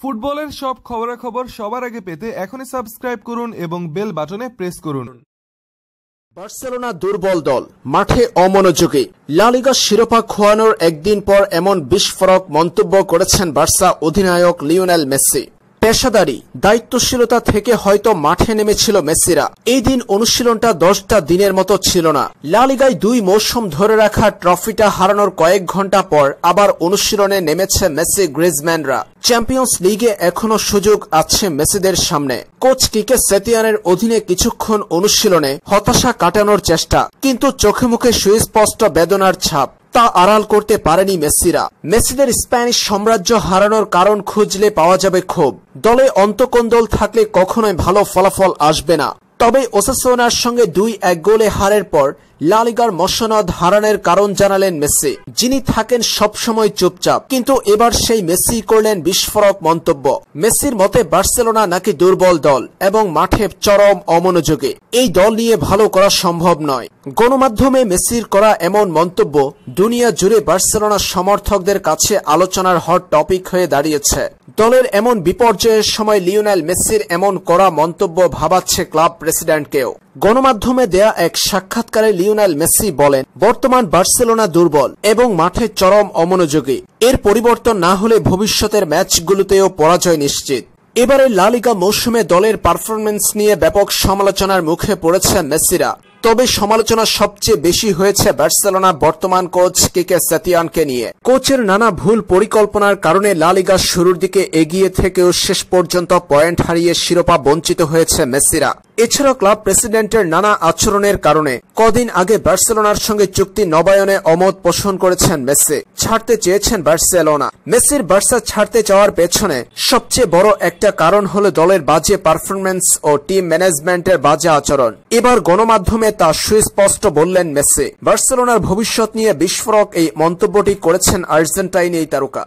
ফুটবলের সব খবরাখবর সবার আগে পেতে এখনই সাবস্ক্রাইব করুন এবং বেল বাটনে প্রেস করুন বার্সেলোনা দুর্বল দল মাঠে অমনোযোগী লালিগা শিরোপা খোয়ানোর একদিন পর এমন বিস্ফোরক মন্তব্য করেছেন বার্সা অধিনায়ক লিওনেল মেসি পেশাদারি দায়িত্বশীলতা থেকে হয়তো মাঠে নেমেছিল মেসিরা এই দিন অনুশীলনটা দশটা দিনের মতো ছিল না লালিগায় দুই মৌসুম ধরে রাখা ট্রফিটা হারানোর কয়েক ঘন্টা পর আবার অনুশীলনে নেমেছে মেসি গ্রিজম্যানরা চ্যাম্পিয়ন্স লিগে এখনো সুযোগ আছে মেসিদের সামনে কোচ কিকে সেতিয়ানের অধীনে কিছুক্ষণ অনুশীলনে হতাশা কাটানোর চেষ্টা কিন্তু চোখে মুখে সুস্পষ্ট বেদনার ছাপ তা আড়াল করতে পারেনি মেসিরা মেসিদের স্প্যানিশ সাম্রাজ্য হারানোর কারণ খুঁজলে পাওয়া যাবে ক্ষোভ দলে অন্তকন্দল থাকলে কখনোই ভালো ফলাফল আসবে না তবে ওসাসোনার সঙ্গে দুই এক গোলে হারের পর লালিগার মসনদ হারানের কারণ জানালেন মেসি যিনি থাকেন সবসময় চুপচাপ কিন্তু এবার সেই মেসি করলেন বিস্ফোরক মন্তব্য মেসির মতে বার্সেলোনা নাকি দুর্বল দল এবং মাঠে চরম অমনোযোগে এই দল নিয়ে ভালো করা সম্ভব নয় গণমাধ্যমে মেসির করা এমন মন্তব্য দুনিয়া জুড়ে বার্সেলোনা সমর্থকদের কাছে আলোচনার হট টপিক হয়ে দাঁড়িয়েছে দলের এমন বিপর্যয়ের সময় লিওনেল মেসির এমন করা মন্তব্য ভাবাচ্ছে ক্লাব প্রেসিডেন্টকেও গণমাধ্যমে দেয়া এক সাক্ষাৎকারে লিওনেল মেসি বলেন বর্তমান বার্সেলোনা দুর্বল এবং মাঠে চরম অমনোযোগী এর পরিবর্তন না হলে ভবিষ্যতের ম্যাচগুলোতেও পরাজয় নিশ্চিত এবারে লালিকা মৌসুমে দলের পারফরমেন্স নিয়ে ব্যাপক সমালোচনার মুখে পড়েছে মেসিরা তবে সমালোচনা সবচেয়ে বেশি হয়েছে বার্সেলোনা বর্তমান কোচ কে সাতিয়ানকে নিয়ে কোচের নানা ভুল পরিকল্পনার কারণে লালিগা শুরুর দিকে এগিয়ে থেকেও শেষ পর্যন্ত পয়েন্ট হারিয়ে শিরোপা বঞ্চিত হয়েছে মেসিরা এছাড়া ক্লাব প্রেসিডেন্টের নানা আচরণের কারণে কদিন আগে বার্সেলোনার সঙ্গে চুক্তি নবায়নে অমত পোষণ করেছেন মেসি ছাড়তে চেয়েছেন বার্সেলোনা মেসির বার্সা ছাড়তে যাওয়ার পেছনে সবচেয়ে বড় একটা কারণ হল দলের বাজে পারফরমেন্স ও টিম ম্যানেজমেন্টের বাজে আচরণ এবার গণমাধ্যমে তা সুস্পষ্ট বললেন মেসি বার্সেলোনার ভবিষ্যৎ নিয়ে বিস্ফোরক এই মন্তব্যটি করেছেন আর্জেন্টাইন এই তারকা